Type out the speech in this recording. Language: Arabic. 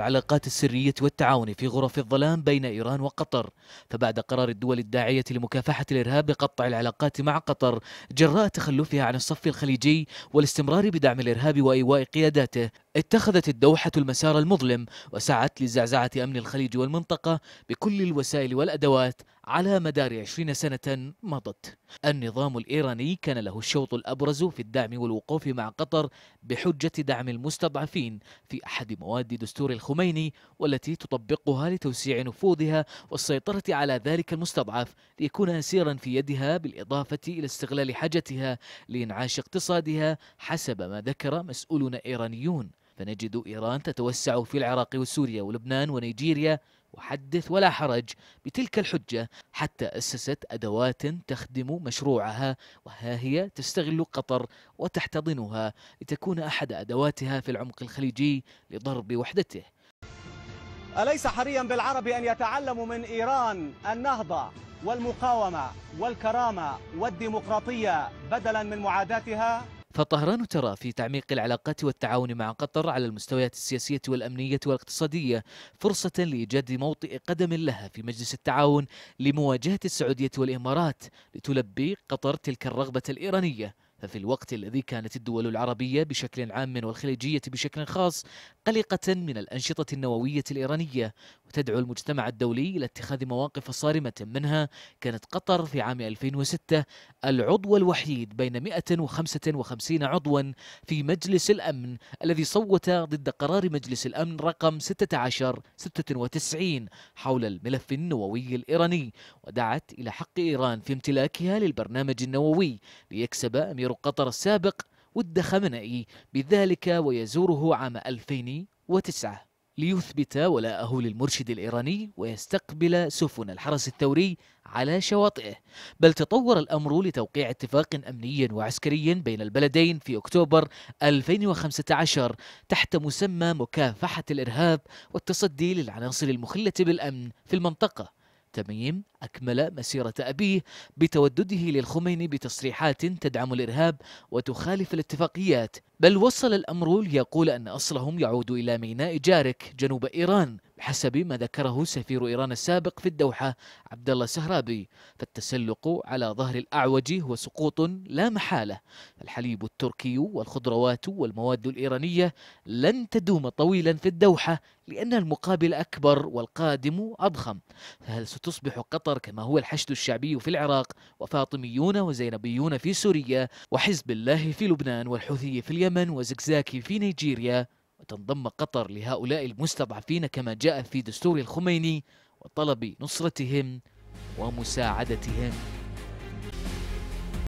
العلاقات السرية والتعاون في غرف الظلام بين إيران وقطر فبعد قرار الدول الداعية لمكافحة الإرهاب بقطع العلاقات مع قطر جراء تخلفها عن الصف الخليجي والاستمرار بدعم الإرهاب وإيواء قياداته اتخذت الدوحة المسار المظلم وسعت لزعزعة أمن الخليج والمنطقة بكل الوسائل والأدوات على مدار عشرين سنة مضت النظام الإيراني كان له الشوط الأبرز في الدعم والوقوف مع قطر بحجة دعم المستضعفين في أحد مواد دستور الخميني والتي تطبقها لتوسيع نفوذها والسيطرة على ذلك المستضعف ليكون أسيرا في يدها بالإضافة إلى استغلال حاجتها لإنعاش اقتصادها حسب ما ذكر مسؤولون إيرانيون فنجد إيران تتوسع في العراق وسوريا ولبنان ونيجيريا وحدث ولا حرج بتلك الحجة حتى أسست أدوات تخدم مشروعها وها هي تستغل قطر وتحتضنها لتكون أحد أدواتها في العمق الخليجي لضرب وحدته أليس حريا بالعرب أن يتعلموا من إيران النهضة والمقاومة والكرامة والديمقراطية بدلا من معاداتها؟ فطهران ترى في تعميق العلاقات والتعاون مع قطر على المستويات السياسية والأمنية والاقتصادية فرصة لإيجاد موطئ قدم لها في مجلس التعاون لمواجهة السعودية والإمارات لتلبي قطر تلك الرغبة الإيرانية ففي الوقت الذي كانت الدول العربية بشكل عام والخليجية بشكل خاص قلقة من الأنشطة النووية الإيرانية تدعو المجتمع الدولي إلى اتخاذ مواقف صارمة منها كانت قطر في عام 2006 العضو الوحيد بين 155 عضوا في مجلس الأمن الذي صوت ضد قرار مجلس الأمن رقم 1696 حول الملف النووي الإيراني ودعت إلى حق إيران في امتلاكها للبرنامج النووي ليكسب أمير قطر السابق ود خمنئي بذلك ويزوره عام 2009 ليثبت ولاءه للمرشد الإيراني ويستقبل سفن الحرس الثوري على شواطئه بل تطور الأمر لتوقيع اتفاق أمني وعسكري بين البلدين في أكتوبر 2015 تحت مسمى مكافحة الإرهاب والتصدي للعناصر المخلة بالأمن في المنطقة التميم أكمل مسيرة أبيه بتودده للخميني بتصريحات تدعم الإرهاب وتخالف الاتفاقيات بل وصل الأمر ليقول أن أصلهم يعود إلى ميناء جارك جنوب إيران بحسب ما ذكره سفير إيران السابق في الدوحة عبد الله السهرابي فالتسلق على ظهر الأعوج هو سقوط لا محالة الحليب التركي والخضروات والمواد الإيرانية لن تدوم طويلا في الدوحة لأن المقابل أكبر والقادم أضخم فهل ستصبح قطر كما هو الحشد الشعبي في العراق وفاطميون وزينبيون في سوريا وحزب الله في لبنان والحوثي في اليمن وزكزاكي في نيجيريا وتنضم قطر لهؤلاء المستضعفين كما جاء في دستور الخميني وطلب نصرتهم ومساعدتهم